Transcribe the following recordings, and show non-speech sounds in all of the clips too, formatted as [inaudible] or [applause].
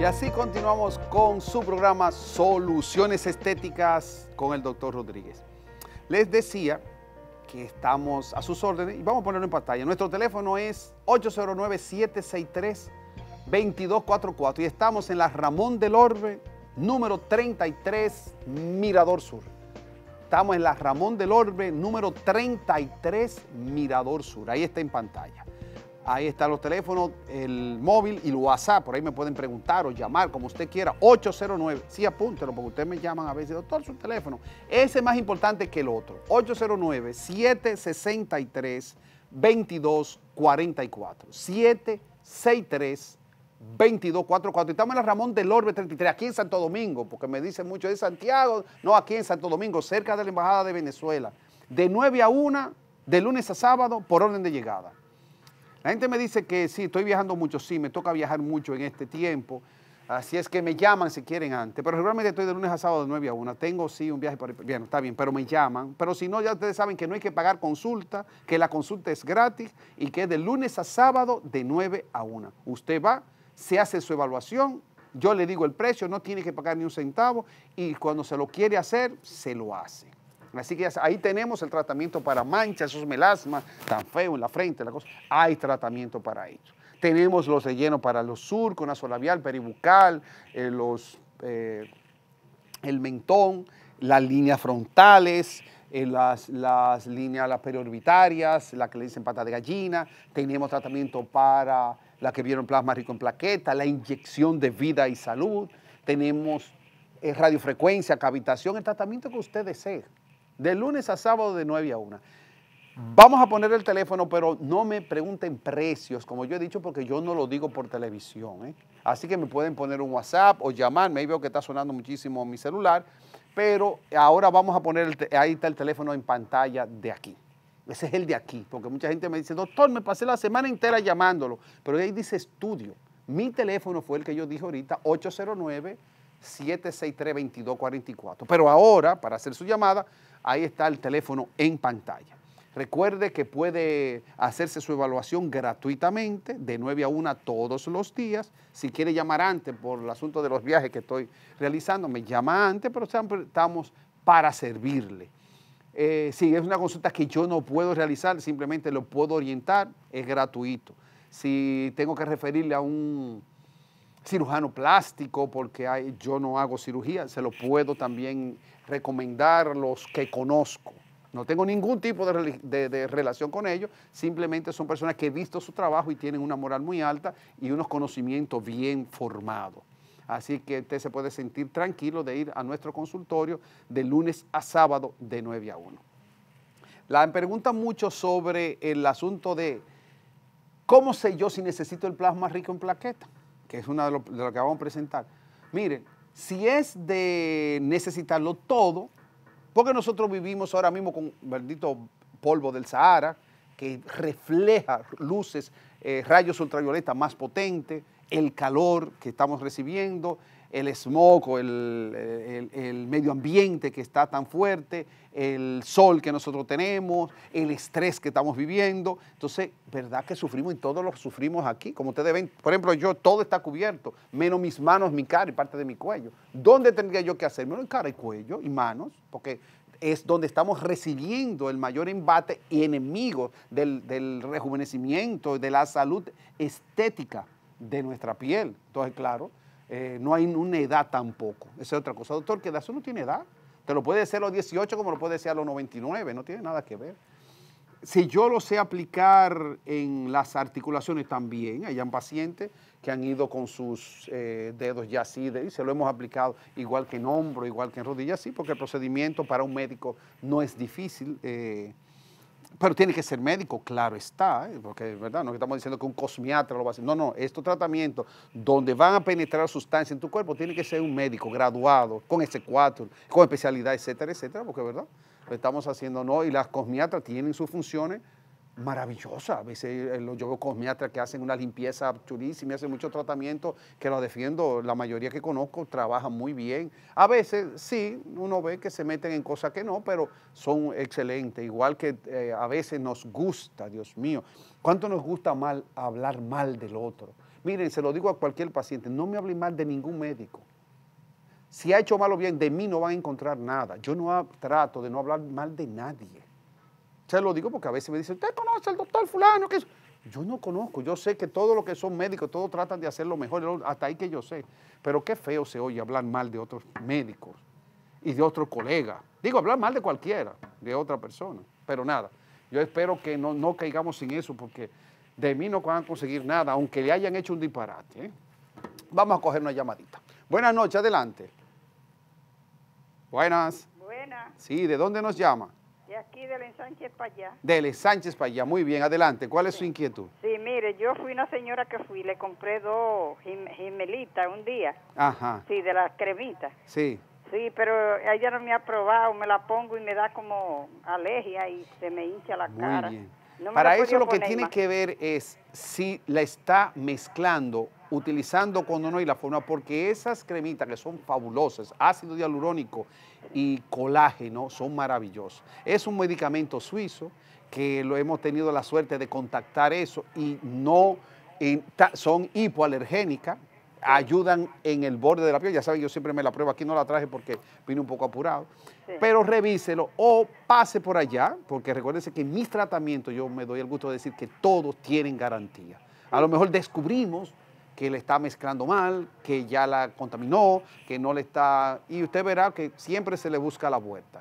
Y así continuamos con su programa Soluciones Estéticas con el doctor Rodríguez. Les decía que estamos a sus órdenes y vamos a ponerlo en pantalla. Nuestro teléfono es 809-763-2244 y estamos en la Ramón del Orbe, número 33, Mirador Sur. Estamos en la Ramón del Orbe, número 33, Mirador Sur. Ahí está en pantalla. Ahí están los teléfonos, el móvil y el WhatsApp. Por ahí me pueden preguntar o llamar, como usted quiera. 809. Sí, apúntelo, porque ustedes me llaman a veces. Doctor, su teléfono. Ese es más importante que el otro. 809-763-2244. 763 2244. estamos en la Ramón del Orbe 33, aquí en Santo Domingo, porque me dicen mucho de Santiago, no, aquí en Santo Domingo, cerca de la Embajada de Venezuela. De 9 a 1, de lunes a sábado, por orden de llegada. La gente me dice que sí, estoy viajando mucho, sí, me toca viajar mucho en este tiempo. Así es que me llaman si quieren antes, pero regularmente estoy de lunes a sábado de 9 a 1. Tengo sí un viaje para... Bien, está bien, pero me llaman. Pero si no, ya ustedes saben que no hay que pagar consulta, que la consulta es gratis y que es de lunes a sábado de 9 a 1. Usted va, se hace su evaluación, yo le digo el precio, no tiene que pagar ni un centavo y cuando se lo quiere hacer, se lo hace. Así que ahí tenemos el tratamiento para manchas, esos melasmas tan feos en la frente, Hay tratamiento para ello. Tenemos los rellenos para los surcos, nasolabial, peribucal, eh, los, eh, el mentón, las líneas frontales, eh, las, líneas periorbitarias, la que le dicen pata de gallina. Tenemos tratamiento para la que vieron plasma rico en plaqueta, la inyección de vida y salud, tenemos eh, radiofrecuencia, cavitación, el tratamiento que usted desee, de lunes a sábado de 9 a 1. Vamos a poner el teléfono, pero no me pregunten precios, como yo he dicho, porque yo no lo digo por televisión. ¿eh? Así que me pueden poner un WhatsApp o llamarme, ahí veo que está sonando muchísimo mi celular, pero ahora vamos a poner, ahí está el teléfono en pantalla de aquí. Ese es el de aquí, porque mucha gente me dice, doctor, me pasé la semana entera llamándolo, pero ahí dice estudio. Mi teléfono fue el que yo dije ahorita, 809-763-2244. Pero ahora, para hacer su llamada, ahí está el teléfono en pantalla. Recuerde que puede hacerse su evaluación gratuitamente de 9 a 1 todos los días. Si quiere llamar antes por el asunto de los viajes que estoy realizando, me llama antes, pero estamos para servirle. Eh, si es una consulta que yo no puedo realizar, simplemente lo puedo orientar, es gratuito. Si tengo que referirle a un cirujano plástico, porque yo no hago cirugía, se lo puedo también recomendar los que conozco. No tengo ningún tipo de, relación con ellos, simplemente son personas que he visto su trabajo y tienen una moral muy alta y unos conocimientos bien formados. Así que usted se puede sentir tranquilo de ir a nuestro consultorio de lunes a sábado de 9 a 1. La pregunta mucho sobre el asunto de cómo sé yo si necesito el plasma rico en plaqueta, que es una de lo, que vamos a presentar. Miren, si es de necesitarlo todo, porque nosotros vivimos ahora mismo con bendito polvo del Sahara, que refleja luces, eh, rayos ultravioleta más potentes, el calor que estamos recibiendo, el smog o el, medio ambiente que está tan fuerte, el sol que nosotros tenemos, el estrés que estamos viviendo. Entonces, ¿verdad que sufrimos y todos lo sufrimos aquí? Como ustedes ven, por ejemplo, yo todo está cubierto, menos mis manos, mi cara y parte de mi cuello. ¿Dónde tendría yo que hacerme? En cara y cuello y manos, porque es donde estamos recibiendo el mayor embate y enemigo del, del rejuvenecimiento, de la salud estética de nuestra piel. Entonces, claro, eh, no hay una edad tampoco. Esa es otra cosa. Doctor, que eso no tiene edad. Te lo puede decir a los 18 como lo puede decir a los 99, no tiene nada que ver. Si yo lo sé aplicar en las articulaciones también, hay pacientes que han ido con sus eh, dedos ya así, y se lo hemos aplicado igual que en hombro, igual que en rodilla, sí, porque el procedimiento para un médico no es difícil. Eh, pero tiene que ser médico, claro está, ¿eh? porque es verdad, no estamos diciendo que un cosmiatra lo va a hacer. No, no, estos tratamientos donde van a penetrar sustancias en tu cuerpo, tiene que ser un médico graduado, con s 4 con especialidad, etcétera, etcétera, porque verdad, lo estamos haciendo, no, y las cosmiatras tienen sus funciones maravillosa. A veces eh, yo veo cosmiatras que hacen una limpieza chulísima, hacen mucho tratamiento, que los defiendo, la mayoría que conozco trabajan muy bien. A veces sí, uno ve que se meten en cosas que no, pero son excelentes, igual que eh, a veces nos gusta, Dios mío, cuánto nos gusta mal hablar mal del otro. Miren, se lo digo a cualquier paciente, no me hable mal de ningún médico. Si ha hecho mal o bien, de mí no van a encontrar nada. Yo no trato de no hablar mal de nadie se lo digo porque a veces me dicen, ¿usted conoce al doctor fulano? Que yo no conozco, yo sé que todos los que son médicos, todos tratan de hacer lo mejor, hasta ahí que yo sé. Pero qué feo se oye hablar mal de otros médicos y de otros colegas. Digo, hablar mal de cualquiera, de otra persona. Pero nada, yo espero que no, caigamos sin eso porque de mí no van a conseguir nada, aunque le hayan hecho un disparate. ¿eh? Vamos a coger una llamadita. Buenas noches, adelante. Buenas. Buenas. Sí, ¿de dónde nos llama? De aquí del Sánchez para allá. Del Sánchez para allá, muy bien, adelante. ¿Cuál es su inquietud? Sí, mire, yo fui una señora que fui, le compré dos gemelitas un día. Ajá. Sí, de las cremitas. Sí. Sí, pero ella no me ha probado, me la pongo y me da como alergia y se me hincha la muy cara. Bien. Para eso lo que tiene que ver es si la está mezclando utilizando no y la forma, porque esas cremitas que son fabulosas, ácido hialurónico y colágeno, son maravillosos Es un medicamento suizo que lo hemos tenido la suerte de contactar eso y no son hipoalergénicas, ayudan en el borde de la piel. Ya saben, yo siempre me la pruebo, aquí no la traje porque vine un poco apurado. Pero revíselo o pase por allá, porque recuérdense que en mis tratamientos yo me doy el gusto de decir que todos tienen garantía. A lo mejor descubrimos que le está mezclando mal, que ya la contaminó, que no le está... Y usted verá que siempre se le busca la vuelta.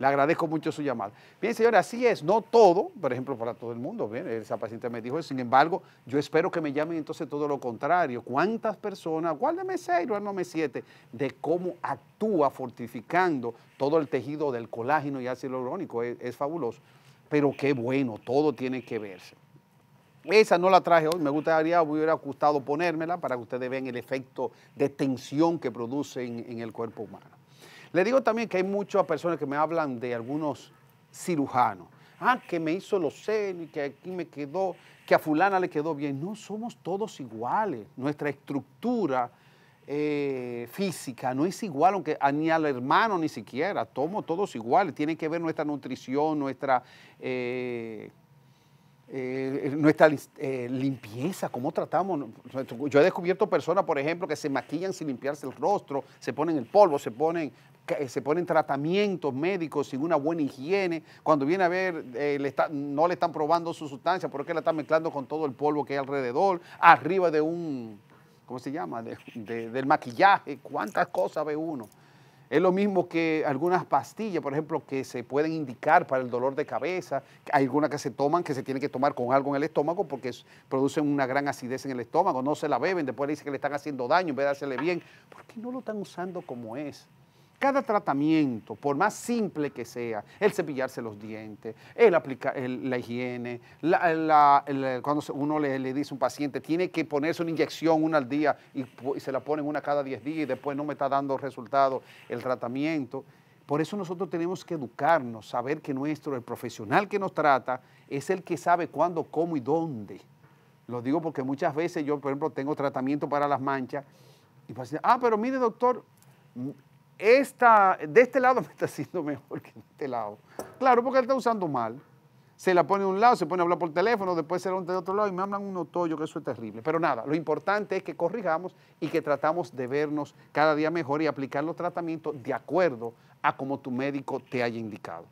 Le agradezco mucho su llamada. Bien, señores, así es, no todo, por ejemplo, para todo el mundo. Bien, esa paciente me dijo, sin embargo, yo espero que me llamen entonces todo lo contrario. ¿Cuántas personas, guárdeme seis, guárdame siete, de cómo actúa fortificando todo el tejido del colágeno y ácido hialurónico? es fabuloso. Pero qué bueno, todo tiene que verse. Esa no la traje hoy, me gustaría, hubiera gustado ponérmela para que ustedes vean el efecto de tensión que produce en, el cuerpo humano. Le digo también que hay muchas personas que me hablan de algunos cirujanos. Ah, que me hizo los senos y que aquí me quedó, que a fulana le quedó bien. No, somos todos iguales. Nuestra estructura eh, física no es igual aunque, ni al hermano ni siquiera. Somos todos iguales. Tiene que ver nuestra nutrición, nuestra... Eh, eh, eh, nuestra eh, limpieza, cómo tratamos. Yo he descubierto personas, por ejemplo, que se maquillan sin limpiarse el rostro, se ponen el polvo, se ponen, eh, se ponen tratamientos médicos sin una buena higiene. Cuando viene a ver, no le están probando su sustancia porque la están mezclando con todo el polvo que hay alrededor, arriba de un, ¿cómo se llama? del maquillaje, cuántas cosas ve uno. Es lo mismo que algunas pastillas, por ejemplo, que se pueden indicar para el dolor de cabeza. Hay algunas que se toman, que se tienen que tomar con algo en el estómago porque producen una gran acidez en el estómago. No se la beben, después le dicen que le están haciendo daño en vez de hacerle bien. ¿Por qué no lo están usando como es? Cada tratamiento, por más simple que sea, el cepillarse los dientes, el aplicar la higiene, cuando uno le, dice a un paciente, tiene que ponerse una inyección una al día y, se la ponen una cada 10 días y después no me está dando resultado el tratamiento. Por eso nosotros tenemos que educarnos, saber que nuestro, el profesional que nos trata, es el que sabe cuándo, cómo y dónde. Lo digo porque muchas veces yo, por ejemplo, tengo tratamiento para las manchas y dice, ah, pero mire doctor, esta, de este lado [laughs] me está haciendo mejor que de este lado. Claro, porque él está usando mal. Se la pone de un lado, se pone a hablar por teléfono, después se la pone de otro lado y me hablan un otoyo, que eso es terrible. Pero nada, lo importante es que corrijamos y que tratamos de vernos cada día mejor y aplicar los tratamientos de acuerdo a como tu médico te haya indicado.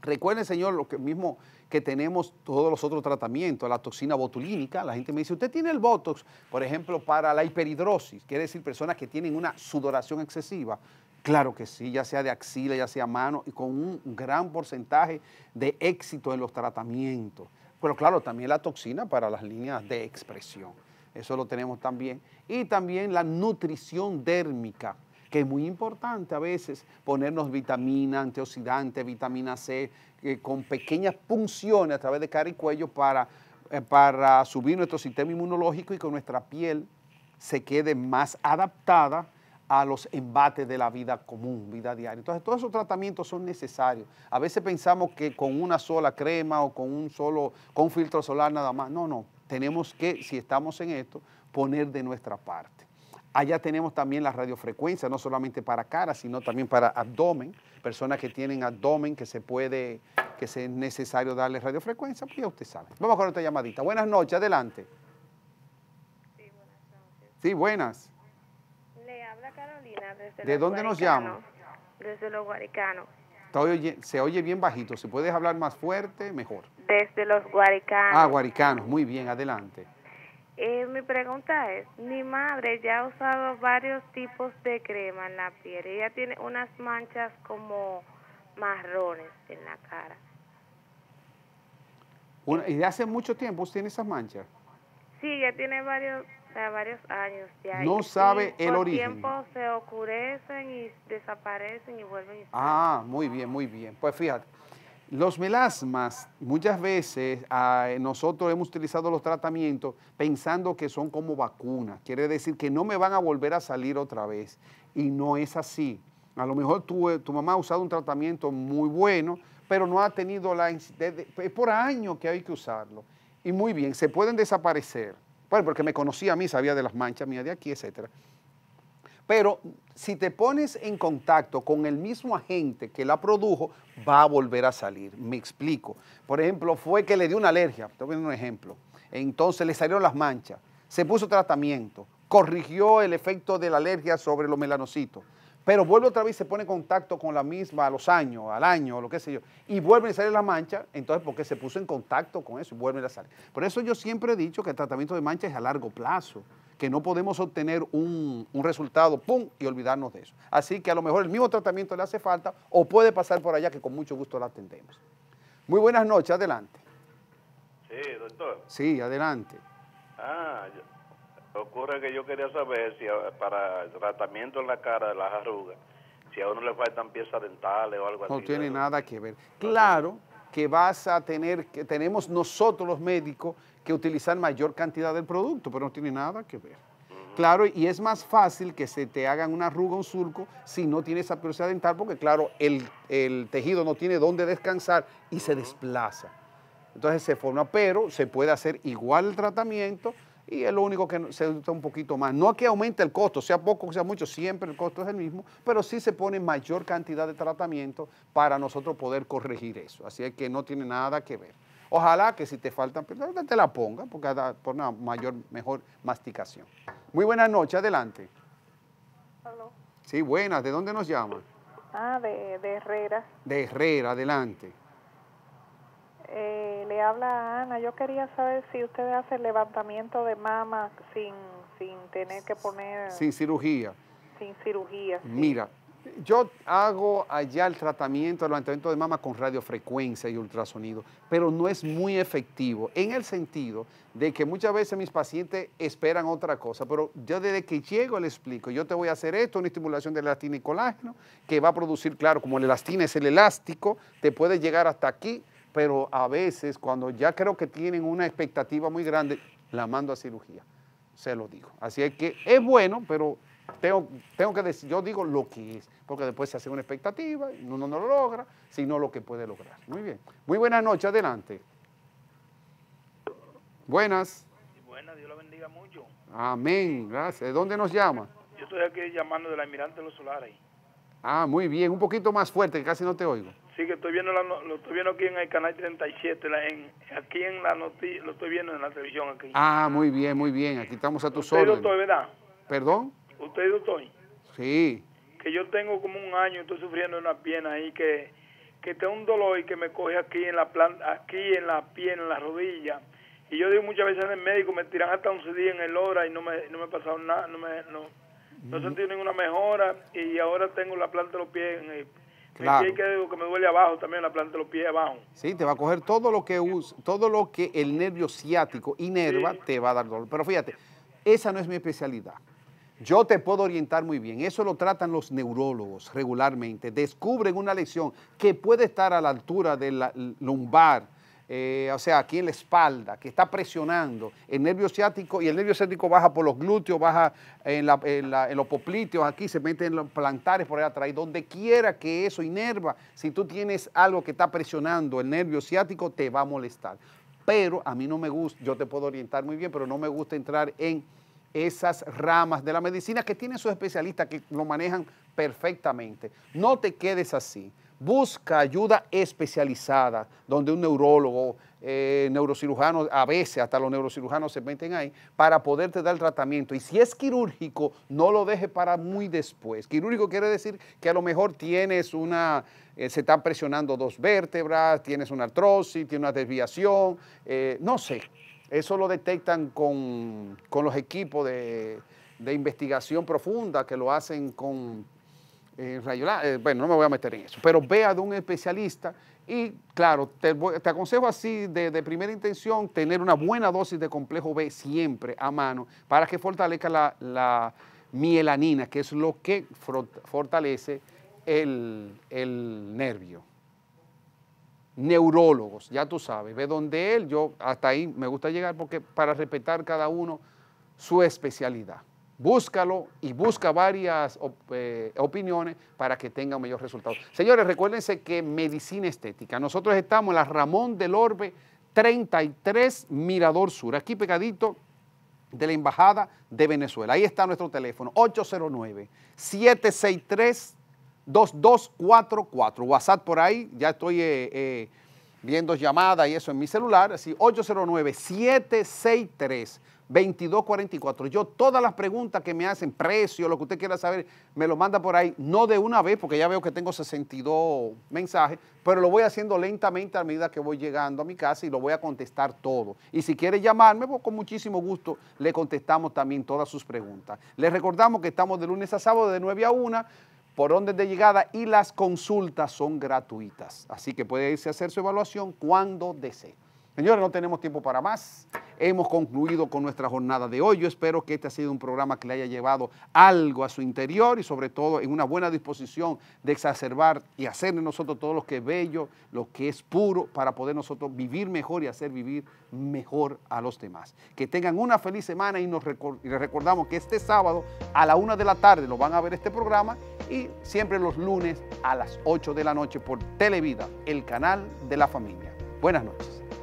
Recuerden, señor, lo que mismo que tenemos todos los otros tratamientos, la toxina botulínica, la gente me dice, usted tiene el Botox, por ejemplo, para la hiperhidrosis, quiere decir personas que tienen una sudoración excesiva. Claro que sí, ya sea de axila, ya sea mano, y con un gran porcentaje de éxito en los tratamientos. Pero claro, también la toxina para las líneas de expresión. Eso lo tenemos también. Y también la nutrición dérmica, que es muy importante a veces ponernos vitamina, antioxidante, vitamina C, eh, con pequeñas punciones a través de cara y cuello para, eh, para subir nuestro sistema inmunológico y que nuestra piel se quede más adaptada a los embates de la vida común, vida diaria. Entonces, todos esos tratamientos son necesarios. A veces pensamos que con una sola crema o con un solo, con filtro solar nada más. No, no. Tenemos que, si estamos en esto, poner de nuestra parte. Allá tenemos también la radiofrecuencia, no solamente para cara, sino también para abdomen. Personas que tienen abdomen que se puede, que es necesario darle radiofrecuencia, pues ya usted sabe. Vamos con otra llamadita. Buenas noches, adelante. Sí, buenas noches. Sí, buenas. ¿De dónde nos llama? Desde los Guaricanos. se oye bien bajito, si puedes hablar más fuerte? Mejor. Desde los Guaricanos. Ah, Guaricanos, muy bien, adelante. Eh, mi pregunta es, mi madre ya ha usado varios tipos de crema en la piel. Ella tiene unas manchas como marrones en la cara. ¿Y de hace mucho tiempo usted tiene esas manchas? Sí, ya tiene varios varios años No sabe el origen. tiempo se oscurecen y desaparecen y vuelven. ah, muy bien, muy bien. Pues fíjate, los melasmas, muchas veces ah, nosotros hemos utilizado los tratamientos pensando que son como vacunas. Quiere decir que no me van a volver a salir otra vez. Y no es así. A lo mejor tu, eh, tu mamá ha usado un tratamiento muy bueno, pero no ha tenido la... Es por años que hay que usarlo. Y muy bien, se pueden desaparecer bueno, pues, porque me conocía a mí, sabía de las manchas mía de aquí, etc. Pero si te pones en contacto con el mismo agente que la produjo, va a volver a salir. Me explico. Por ejemplo, fue que le dio una alergia, te voy un ejemplo. Entonces le salieron las manchas, se puso tratamiento, corrigió el efecto de la alergia sobre los melanocitos pero vuelve otra vez y se pone en contacto con la misma a los años, al año, lo que sé yo, y vuelve a salir la mancha, entonces porque se puso en contacto con eso y vuelve a salir. Por eso yo siempre he dicho que el tratamiento de mancha es a largo plazo, que no podemos obtener un, un resultado, ¡pum!, y olvidarnos de eso. Así que a lo mejor el mismo tratamiento le hace falta o puede pasar por allá que con mucho gusto la atendemos. Muy buenas noches, adelante. Sí, doctor. Sí, adelante. Ah, yo Ocurre que yo quería saber si ah, para el tratamiento en la cara de las arrugas, si a uno le faltan piezas dentales o algo así. No tiene nada que ver. Claro que vas a tener, que tenemos nosotros los médicos que utilizan mayor cantidad del producto, pero no tiene nada que ver. Claro, y es más fácil que se te hagan una arruga, un surco, si no tienes esa dental, porque claro, el, tejido no tiene dónde descansar y se desplaza. Entonces se forma, pero se puede hacer igual el tratamiento, y es lo único que se usa un poquito más. No que aumente el costo, sea poco o sea mucho, siempre el costo es el mismo, pero sí se pone mayor cantidad de tratamiento para nosotros poder corregir eso. Así es que no tiene nada que ver. Ojalá que si te faltan pues, te la ponga, porque por una mayor, mejor masticación. Muy buenas noches, adelante. Sí, buenas, ¿de dónde nos llama? Ah, de, de Herrera. De Herrera, adelante. Eh, le habla a Ana. Yo quería saber si hace el levantamiento de mama sin, sin tener que poner... Sin cirugía. Sin cirugía. Mira, yo hago allá el tratamiento, el levantamiento de mama con radiofrecuencia y ultrasonido, pero no es muy efectivo en el sentido de que muchas veces mis pacientes esperan otra cosa, pero yo desde que llego le explico, yo te voy a hacer esto, una estimulación de elastina y colágeno, que va a producir, claro, como el elastina es el elástico, te puede llegar hasta aquí, pero a veces cuando ya creo que tienen una expectativa muy grande, la mando a cirugía, se lo digo. Así es que es bueno, pero tengo, tengo que decir, yo digo lo que es, porque después se hace una expectativa y uno no lo logra, sino lo que puede lograr. Muy bien. Muy buenas noches, adelante. Buenas. Buenas, Dios la bendiga mucho. Amén, gracias. ¿De dónde nos llama? Yo estoy aquí llamando del Almirante de los Solares. Ah, muy bien, un poquito más fuerte, que casi no te oigo. Sí, que estoy viendo, lo estoy viendo aquí en el canal 37, en, aquí en la noticia, lo estoy viendo en la televisión aquí. Ah, muy bien, muy bien, aquí estamos a tu Usted órdenes. doctor, ¿verdad? ¿Perdón? Usted doctor. Sí. Que yo tengo como un año, estoy sufriendo una pierna ahí que, tengo un dolor y que me coge aquí en la planta, aquí en la pierna, en la rodilla. Y yo digo muchas veces en el médico, me tiran hasta 11 días en el hora y no me, no me nada, no me, no, no mm. ninguna mejora y ahora tengo la planta de los pies en Claro. que, me duele abajo también, la planta de los pies abajo. Sí, te va a coger todo lo que, todo lo que el nervio ciático inerva, te va a dar dolor. Pero fíjate, esa no es mi especialidad. Yo te puedo orientar muy bien. Eso lo tratan los neurólogos regularmente. Descubren una lesión que puede estar a la altura del lumbar, eh, o sea, aquí en la espalda, que está presionando el nervio ciático y el nervio ciático baja por los glúteos, baja en, los popliteos, aquí se mete en los plantares por ahí atrás, y donde quiera que eso inerva, si tú tienes algo que está presionando el nervio ciático, te va a molestar. Pero a mí no me gusta, yo te puedo orientar muy bien, pero no me gusta entrar en esas ramas de la medicina que tienen sus especialistas que lo manejan perfectamente. No te quedes así busca ayuda especializada, donde un neurólogo, eh, neurocirujano, a veces hasta los neurocirujanos se meten ahí, para poderte dar el tratamiento. Y si es quirúrgico, no lo deje para muy después. Quirúrgico quiere decir que a lo mejor tienes una, eh, se están presionando dos vértebras, tienes una artrosis, tienes una desviación, eh, no sé. Eso lo detectan con, los equipos de investigación profunda que lo hacen con eh, eh, bueno, no me voy a meter en eso, pero vea de un especialista y claro, te, aconsejo así de, primera intención tener una buena dosis de complejo B siempre a mano para que fortalezca la, la mielanina, que es lo que fortalece el, el nervio. Neurólogos, ya tú sabes, ve donde él, yo hasta ahí me gusta llegar porque para respetar cada uno su especialidad. Búscalo y busca varias eh, opiniones para que tenga mayor resultado. Señores, recuérdense que Medicina Estética, nosotros estamos en la Ramón del Orbe 33 Mirador Sur, aquí pegadito de la Embajada de Venezuela. Ahí está nuestro teléfono, 809-763-2244. WhatsApp por ahí, ya estoy eh, eh, viendo llamadas y eso en mi celular, así 809 763 2244. Yo todas las preguntas que me hacen, precio, lo que usted quiera saber, me lo manda por ahí, no de una vez, porque ya veo que tengo 62 mensajes, pero lo voy haciendo lentamente a medida que voy llegando a mi casa y lo voy a contestar todo. Y si quiere llamarme, pues con muchísimo gusto le contestamos también todas sus preguntas. Les recordamos que estamos de lunes a sábado de 9 a 1 por orden de llegada y las consultas son gratuitas. Así que puede irse a hacer su evaluación cuando desee. Señores, no tenemos tiempo para más hemos concluido con nuestra jornada de hoy. Yo espero que este ha sido un programa que le haya llevado algo a su interior y sobre todo en una buena disposición de exacerbar y hacer de nosotros todo lo que es bello, lo que es puro, para poder nosotros vivir mejor y hacer vivir mejor a los demás. Que tengan una feliz semana y, nos les recordamos que este sábado a la una de la tarde lo van a ver este programa y siempre los lunes a las 8 de la noche por Televida, el canal de la familia. Buenas noches.